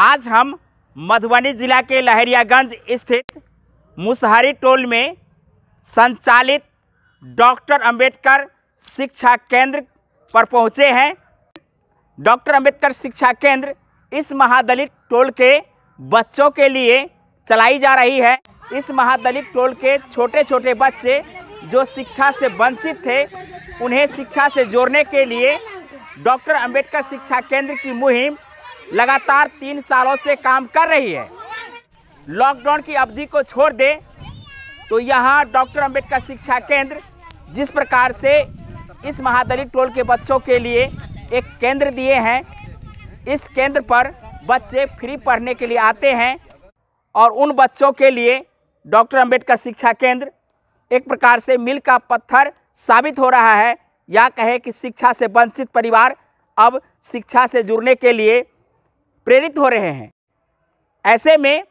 आज हम मधुबनी जिला के लहरियागंज स्थित मुसहरी टोल में संचालित डॉक्टर अंबेडकर शिक्षा केंद्र पर पहुंचे हैं डॉक्टर अंबेडकर शिक्षा केंद्र इस महादलित टोल के बच्चों के लिए चलाई जा रही है इस महादलित टोल के छोटे छोटे बच्चे जो शिक्षा से वंचित थे उन्हें शिक्षा से जोड़ने के लिए डॉक्टर अंबेडकर शिक्षा केंद्र की मुहिम लगातार तीन सालों से काम कर रही है लॉकडाउन की अवधि को छोड़ दे तो यहाँ डॉक्टर अंबेडकर शिक्षा केंद्र जिस प्रकार से इस महादलित टोल के बच्चों के लिए एक केंद्र दिए हैं इस केंद्र पर बच्चे फ्री पढ़ने के लिए आते हैं और उन बच्चों के लिए डॉक्टर अंबेडकर शिक्षा केंद्र एक प्रकार से मिल का पत्थर साबित हो रहा है या कहे कि शिक्षा से वंचित परिवार अब शिक्षा से जुड़ने के लिए प्रेरित हो रहे हैं ऐसे में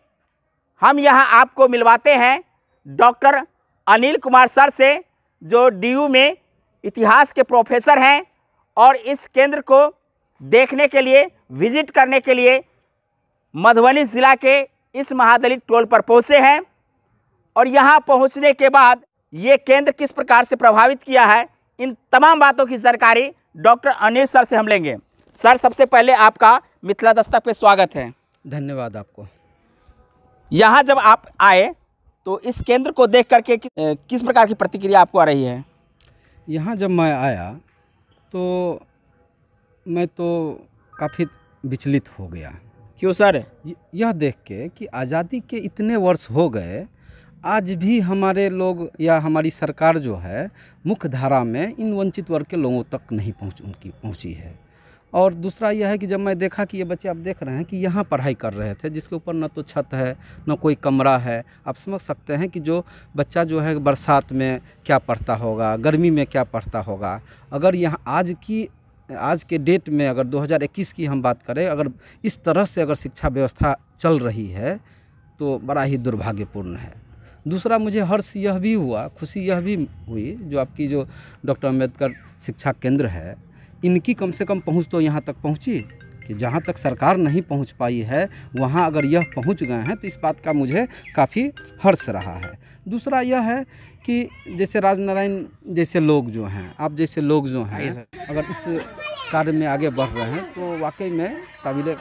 हम यहाँ आपको मिलवाते हैं डॉक्टर अनिल कुमार सर से जो डीयू में इतिहास के प्रोफेसर हैं और इस केंद्र को देखने के लिए विजिट करने के लिए मधुबनी ज़िला के इस महादलित टोल पर पहुँचे हैं और यहाँ पहुँचने के बाद ये केंद्र किस प्रकार से प्रभावित किया है इन तमाम बातों की जानकारी डॉक्टर अनिल सर से हम लेंगे सर सबसे पहले आपका मिथिला दस्तक पे स्वागत है धन्यवाद आपको यहाँ जब आप आए तो इस केंद्र को देख करके कि, किस प्रकार की प्रतिक्रिया आपको आ रही है यहाँ जब मैं आया तो मैं तो काफ़ी विचलित हो गया क्यों सर यह देख के कि आज़ादी के इतने वर्ष हो गए आज भी हमारे लोग या हमारी सरकार जो है मुख्य धारा में इन वंचित वर्ग के लोगों तक नहीं पहुंच उनकी पहुंची है और दूसरा यह है कि जब मैं देखा कि ये बच्चे आप देख रहे हैं कि यहाँ पढ़ाई कर रहे थे जिसके ऊपर न तो छत है न कोई कमरा है आप समझ सकते हैं कि जो बच्चा जो है बरसात में क्या पढ़ता होगा गर्मी में क्या पढ़ता होगा अगर यहाँ आज की आज के डेट में अगर 2021 की हम बात करें अगर इस तरह से अगर शिक्षा व्यवस्था चल रही है तो बड़ा ही दुर्भाग्यपूर्ण है दूसरा मुझे हर्ष यह भी हुआ खुशी यह भी हुई जो आपकी जो डॉक्टर अम्बेडकर शिक्षा केंद्र है इनकी कम से कम पहुँच तो यहाँ तक पहुँची कि जहाँ तक सरकार नहीं पहुँच पाई है वहाँ अगर यह पहुँच गए हैं तो इस बात का मुझे काफ़ी हर्ष रहा है दूसरा यह है कि जैसे राजनारायण जैसे लोग जो हैं आप जैसे लोग जो हैं हाँ अगर इस कार्य में आगे बढ़ रहे हैं तो वाकई में काबिल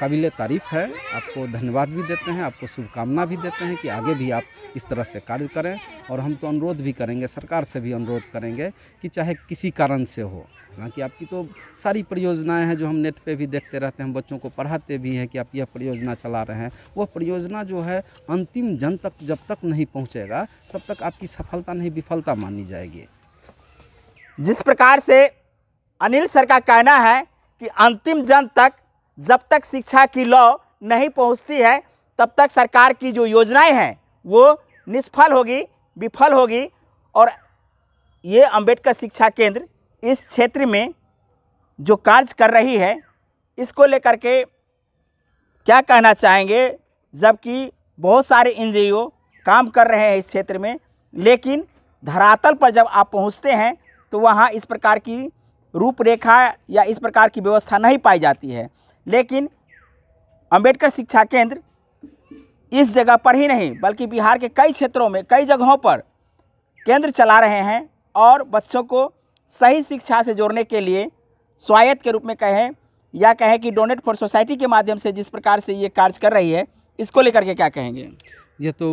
काबिल तारीफ़ है आपको धन्यवाद भी देते हैं आपको शुभकामना भी देते हैं कि आगे भी आप इस तरह से कार्य करें और हम तो अनुरोध भी करेंगे सरकार से भी अनुरोध करेंगे कि चाहे किसी कारण से हो हालांकि आपकी तो सारी परियोजनाएं हैं जो हम नेट पे भी देखते रहते हैं बच्चों को पढ़ाते भी हैं कि आप यह परियोजना चला रहे हैं वह परियोजना जो है अंतिम जन तक जब तक नहीं पहुँचेगा तब तक आपकी सफलता नहीं विफलता मानी जाएगी जिस प्रकार से अनिल सर का कहना है कि अंतिम जन तक जब तक शिक्षा की लौ नहीं पहुंचती है तब तक सरकार की जो योजनाएं हैं वो निष्फल होगी विफल होगी और ये अंबेडकर शिक्षा केंद्र इस क्षेत्र में जो कार्य कर रही है इसको लेकर के क्या कहना चाहेंगे जबकि बहुत सारे एन काम कर रहे हैं इस क्षेत्र में लेकिन धरातल पर जब आप पहुंचते हैं तो वहाँ इस प्रकार की रूपरेखा या इस प्रकार की व्यवस्था नहीं पाई जाती है लेकिन अंबेडकर शिक्षा केंद्र इस जगह पर ही नहीं बल्कि बिहार के कई क्षेत्रों में कई जगहों पर केंद्र चला रहे हैं और बच्चों को सही शिक्षा से जोड़ने के लिए स्वायत्त के रूप में कहें या कहें कि डोनेट फॉर सोसाइटी के माध्यम से जिस प्रकार से ये कार्य कर रही है इसको लेकर के क्या कहेंगे यह तो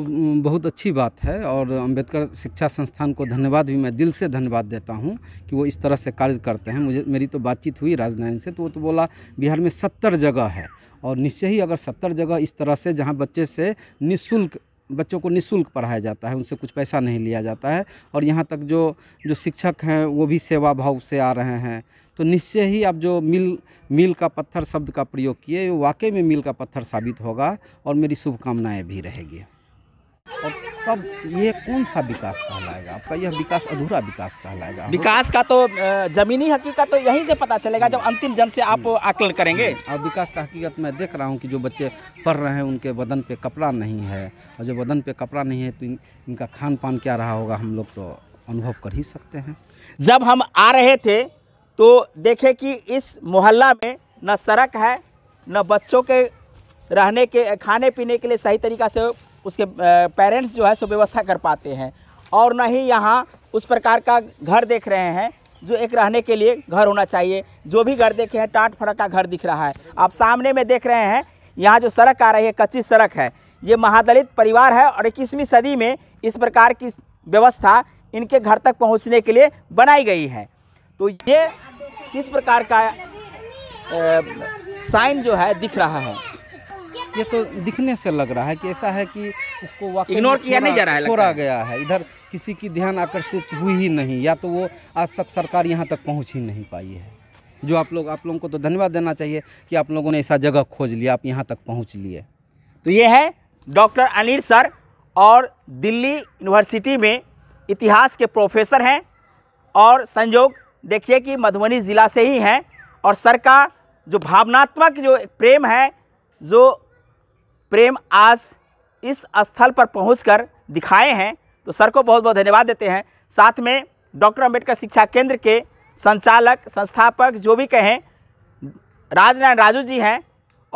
बहुत अच्छी बात है और अंबेडकर शिक्षा संस्थान को धन्यवाद भी मैं दिल से धन्यवाद देता हूं कि वो इस तरह से कार्य करते हैं मुझे मेरी तो बातचीत हुई राजनारायण से तो वो तो बोला बिहार में सत्तर जगह है और निश्चय ही अगर सत्तर जगह इस तरह से जहाँ बच्चे से निःशुल्क बच्चों को निशुल्क पढ़ाया जाता है उनसे कुछ पैसा नहीं लिया जाता है और यहाँ तक जो जो शिक्षक हैं वो भी सेवा भाव से आ रहे हैं तो निश्चय ही आप जो मिल मिल का पत्थर शब्द का प्रयोग किए वाकई में मिल का पत्थर साबित होगा और मेरी शुभकामनाएँ भी रहेगी और तब ये कौन सा विकास कहलाएगा आपका यह विकास अधूरा विकास कहलाएगा विकास का तो जमीनी हकीकत तो यहीं से पता चलेगा जब अंतिम जन से आप हम्म। आकलन करेंगे और हम्म। विकास का हकीकत मैं देख रहा हूँ कि जो बच्चे पढ़ रहे हैं उनके बदन पे कपड़ा नहीं है और जो बदन पे कपड़ा नहीं है तो इन, इनका खान पान क्या रहा होगा हम लोग तो अनुभव कर ही सकते हैं जब हम आ रहे थे तो देखे कि इस मोहल्ला में न सड़क है न बच्चों के रहने के खाने पीने के लिए सही तरीका से उसके पेरेंट्स जो है सो व्यवस्था कर पाते हैं और ना ही यहाँ उस प्रकार का घर देख रहे हैं जो एक रहने के लिए घर होना चाहिए जो भी घर देखे हैं टाट फड़क का घर दिख रहा है आप सामने में देख रहे हैं यहाँ जो सड़क आ रही है कच्ची सड़क है ये महादलित परिवार है और इक्कीसवीं सदी में इस प्रकार की व्यवस्था इनके घर तक पहुँचने के लिए बनाई गई है तो ये किस प्रकार का साइन जो है दिख रहा है ये तो दिखने से लग रहा है कि ऐसा है कि उसको इग्नोर किया नहीं जा रहा है छोड़ा गया है इधर किसी की ध्यान आकर्षित हुई ही नहीं या तो वो आज तक सरकार यहाँ तक पहुँच ही नहीं पाई है जो आप लोग आप लोगों को तो धन्यवाद देना चाहिए कि आप लोगों ने ऐसा जगह खोज लिया आप यहाँ तक पहुँच लिए तो ये है डॉक्टर अनिल सर और दिल्ली यूनिवर्सिटी में इतिहास के प्रोफेसर हैं और संजोग देखिए कि मधुबनी ज़िला से ही हैं और सर का जो भावनात्मक जो प्रेम है जो प्रेम आज इस स्थल पर पहुंचकर दिखाए हैं तो सर को बहुत बहुत धन्यवाद देते हैं साथ में डॉक्टर अम्बेडकर शिक्षा केंद्र के संचालक संस्थापक जो भी कहें राजनारायण राजू जी हैं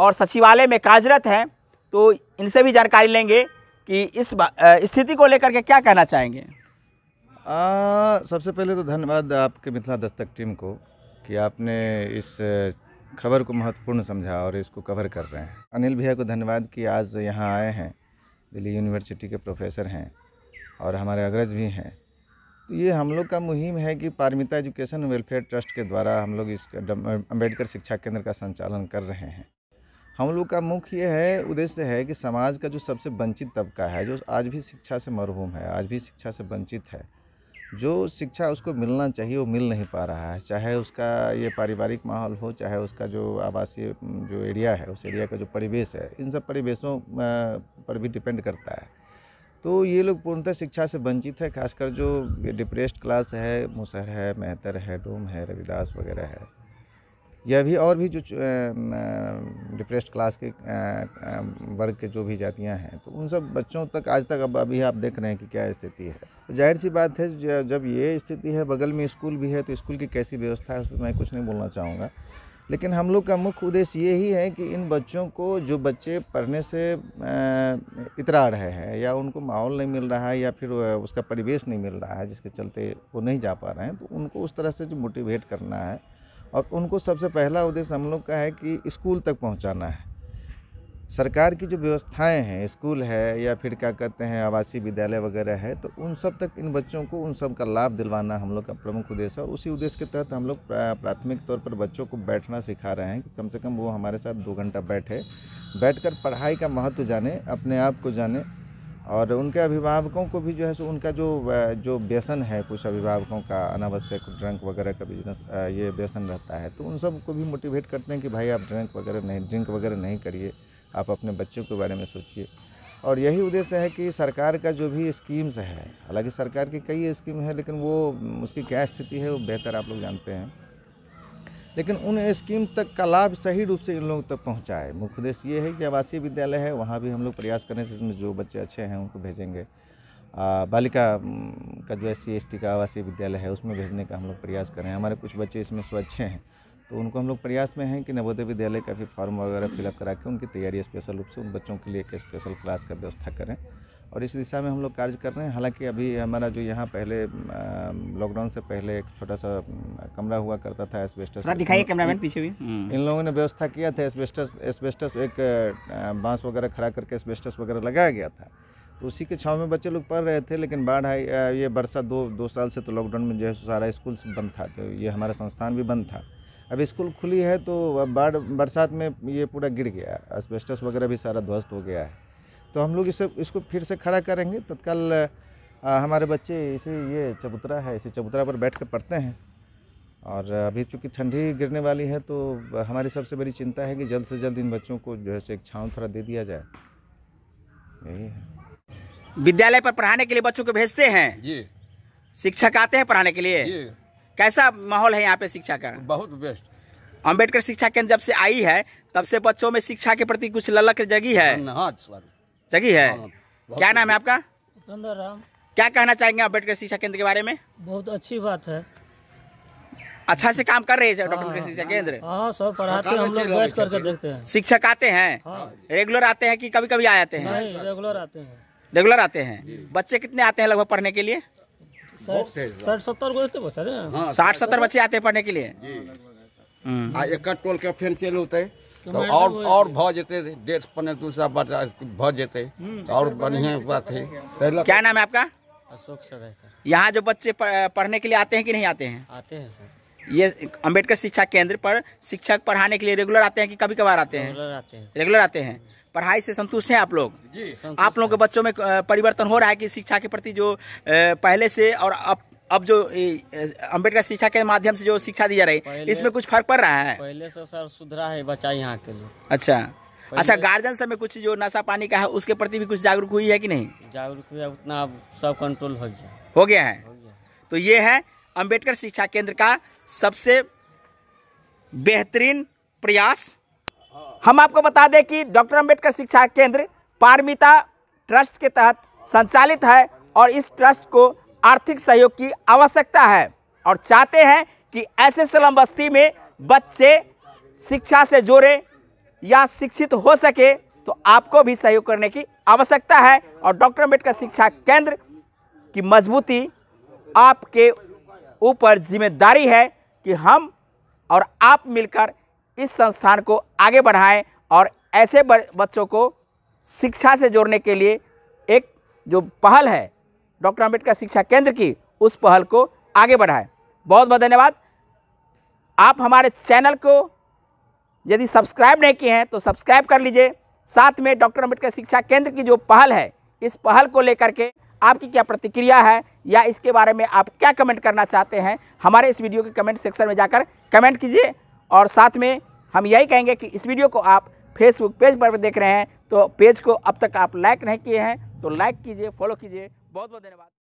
और सचिवालय में कार्यरत हैं तो इनसे भी जानकारी लेंगे कि इस स्थिति को लेकर के क्या कहना चाहेंगे आ, सबसे पहले तो धन्यवाद आपके मिथिला दस्तक टीम को कि आपने इस खबर को महत्वपूर्ण समझा और इसको कवर कर रहे हैं अनिल भैया को धन्यवाद कि आज यहाँ आए हैं दिल्ली यूनिवर्सिटी के प्रोफेसर हैं और हमारे अग्रज भी हैं तो ये हम लोग का मुहिम है कि पारमिता एजुकेशन वेलफेयर ट्रस्ट के द्वारा हम लोग इस अम्बेडकर शिक्षा केंद्र का संचालन कर रहे हैं हम लोग का मुख्य ये है उद्देश्य है कि समाज का जो सबसे वंचित तबका है जो आज भी शिक्षा से मरहूम है आज भी शिक्षा से वंचित है जो शिक्षा उसको मिलना चाहिए वो मिल नहीं पा रहा है चाहे उसका ये पारिवारिक माहौल हो चाहे उसका जो आवासीय जो एरिया है उस एरिया का जो परिवेश है इन सब परिवेशों पर भी डिपेंड करता है तो ये लोग पूर्णतः शिक्षा से वंचित है खासकर जो डिप्रेस्ड क्लास है मुसहर है मेहतर है डोम है रविदास वगैरह है यह भी और भी जो डिप्रेस्ड क्लास के वर्ग के जो भी जातियां हैं तो उन सब बच्चों तक आज तक अब अभी आप देख रहे हैं कि क्या स्थिति है तो जाहिर सी बात है जब ये स्थिति है बगल में स्कूल भी है तो स्कूल की कैसी व्यवस्था है उस पर मैं कुछ नहीं बोलना चाहूँगा लेकिन हम लोग का मुख्य उद्देश्य यही है कि इन बच्चों को जो बच्चे पढ़ने से इतरा रहे हैं या उनको माहौल नहीं मिल रहा है या फिर उसका परिवेश नहीं मिल रहा है जिसके चलते वो नहीं जा पा रहे हैं तो उनको उस तरह से जो मोटिवेट करना है और उनको सबसे पहला उद्देश्य हम लोग का है कि स्कूल तक पहुंचाना है सरकार की जो व्यवस्थाएं हैं स्कूल है या फिर क्या कहते हैं आवासीय विद्यालय वगैरह है तो उन सब तक इन बच्चों को उन सब का लाभ दिलवाना हम लोग का प्रमुख उद्देश्य है उसी उद्देश्य के तहत हम लोग प्राथमिक तौर पर बच्चों को बैठना सिखा रहे हैं कि कम से कम वो हमारे साथ दो घंटा बैठे बैठकर पढ़ाई का महत्व जाने अपने आप को जाने और उनके अभिभावकों को भी जो है सो उनका जो जो व्यसन है कुछ अभिभावकों का अनावश्यक ड्रंक वगैरह का बिजनेस ये व्यसन रहता है तो उन सब को भी मोटिवेट करते हैं कि भाई आप ड्रंक वगैरह नहीं ड्रिंक वगैरह नहीं करिए आप अपने बच्चों के बारे में सोचिए और यही उद्देश्य है कि सरकार का जो भी स्कीम्स है हालांकि सरकार की कई स्कीम है लेकिन वो उसकी क्या स्थिति है वो बेहतर आप लोग जानते हैं लेकिन उन स्कीम तक का लाभ सही रूप से इन लोगों तक पहुंचाए मुख्य उद्देश्य ये है कि आवासीय विद्यालय है वहाँ भी हम लोग प्रयास करें इसमें जो बच्चे अच्छे हैं उनको भेजेंगे आ, बालिका का जो एस सी का आवासीय विद्यालय है उसमें भेजने का हम लोग प्रयास करें हमारे कुछ बच्चे इसमें स्वच्छ हैं तो उनको हम लोग प्रयास में हैं कि नवोदय विद्यालय का भी फॉर्म वगैरह फिलअप करा के उनकी तैयारी स्पेशल रूप से उन बच्चों के लिए एक स्पेशल क्लास का व्यवस्था करें और इस दिशा में हम लोग कार्य कर रहे हैं हालांकि अभी हमारा जो यहाँ पहले लॉकडाउन से पहले एक छोटा सा कमरा हुआ करता था एसबेस्टस दिखाइए कैमरामैन पीछे भी इन लोगों ने व्यवस्था किया था एसबेस्टस एसबेस्टस एक बांस वगैरह खड़ा करके एसबेस्टस वगैरह लगाया गया था तो उसी के छाव में बच्चे लोग पढ़ रहे थे लेकिन बाढ़ आई ये बरसा दो दो साल से तो लॉकडाउन में जो है सारा स्कूल बंद था तो ये हमारा संस्थान भी बंद था अब स्कूल खुली है तो बाढ़ बरसात में ये पूरा गिर गया एसबेस्टस वगैरह भी सारा ध्वस्त हो गया है तो हम लोग इसे इसको फिर से खड़ा करेंगे तत्काल हमारे बच्चे इसे ये चबूतरा है इसी चबूतरा पर बैठ कर पढ़ते हैं और अभी चूँकि ठंडी गिरने वाली है तो हमारी सबसे बड़ी चिंता है कि जल्द से जल्द इन बच्चों को जो है एक छाँव थोड़ा दे दिया जाए यही है विद्यालय पर पढ़ाने के लिए बच्चों को भेजते हैं जी शिक्षक आते हैं पढ़ाने के लिए जी कैसा माहौल है यहाँ पे शिक्षा का बहुत बेस्ट अम्बेडकर शिक्षा केंद्र जब से आई है तब से बच्चों में शिक्षा के प्रति कुछ ललक जगी है हाँ सर सही है हाँ, क्या नाम है आपका राम क्या कहना चाहेंगे अम्बेडकर शिक्षा केंद्र के बारे में बहुत अच्छी बात है अच्छा से काम कर रहे हैं हाँ, डॉक्टर हाँ। शिक्षा केंद्र सब पढ़ाते हैं हम लोग बैठ करके देखते हैं शिक्षक आते हैं रेगुलर आते हैं कि कभी कभी आ जाते हैं रेगुलर आते हैं रेगुलर आते हैं बच्चे कितने आते हैं लगभग पढ़ने के लिए साठ सत्तर साठ सत्तर बच्चे आते हैं पढ़ने के लिए हम्म। एक टोल के फेन चेल होता है तो, तो, हम्म। तो और और जेते डेढ़ पन्ने दो सौ जेते और बढ़िया बात है क्या नाम है आपका अशोक सर है यहाँ जो बच्चे पढ़ने के लिए आते हैं कि नहीं आते हैं आते हैं सर ये अम्बेडकर शिक्षा केंद्र पर शिक्षक पढ़ाने के लिए रेगुलर आते हैं कि कभी कभार आते हैं रेगुलर आते हैं पढ़ाई से संतुष्ट हैं आप लोग आप लोगों के बच्चों में परिवर्तन हो रहा है कि शिक्षा के प्रति जो पहले से और अब अब जो अम्बेडकर शिक्षा के माध्यम से जो शिक्षा दी जा रही है इसमें कुछ फर्क पड़ रहा है पहले से सर सुधरा है बचा यहाँ के लिए अच्छा अच्छा गार्जियन सब में कुछ जो नशा पानी का है उसके प्रति भी कुछ जागरूक हुई है कि नहीं जागरूक हुआ उतना अब सब कंट्रोल हो गया हो गया है तो ये है अम्बेडकर शिक्षा केंद्र का सबसे बेहतरीन प्रयास हम आपको बता दें कि डॉक्टर अंबेडकर शिक्षा केंद्र पारमिता ट्रस्ट के तहत संचालित है और इस ट्रस्ट को आर्थिक सहयोग की आवश्यकता है और चाहते हैं कि ऐसे स्लम बस्ती में बच्चे शिक्षा से जोड़े या शिक्षित हो सके तो आपको भी सहयोग करने की आवश्यकता है और डॉक्टर अम्बेडकर शिक्षा केंद्र की मजबूती आपके ऊपर जिम्मेदारी है कि हम और आप मिलकर इस संस्थान को आगे बढ़ाएं और ऐसे बच्चों को शिक्षा से जोड़ने के लिए एक जो पहल है डॉक्टर अम्बेडकर शिक्षा केंद्र की उस पहल को आगे बढ़ाएं बहुत बहुत धन्यवाद आप हमारे चैनल को यदि सब्सक्राइब नहीं किए हैं तो सब्सक्राइब कर लीजिए साथ में डॉक्टर अम्बेडकर शिक्षा केंद्र की जो पहल है इस पहल को लेकर के आपकी क्या प्रतिक्रिया है या इसके बारे में आप क्या कमेंट करना चाहते हैं हमारे इस वीडियो के कमेंट सेक्शन में जाकर कमेंट कीजिए और साथ में हम यही कहेंगे कि इस वीडियो को आप फेसबुक पेज पर देख रहे हैं तो पेज को अब तक आप लाइक नहीं किए हैं तो लाइक कीजिए फॉलो कीजिए बहुत बहुत धन्यवाद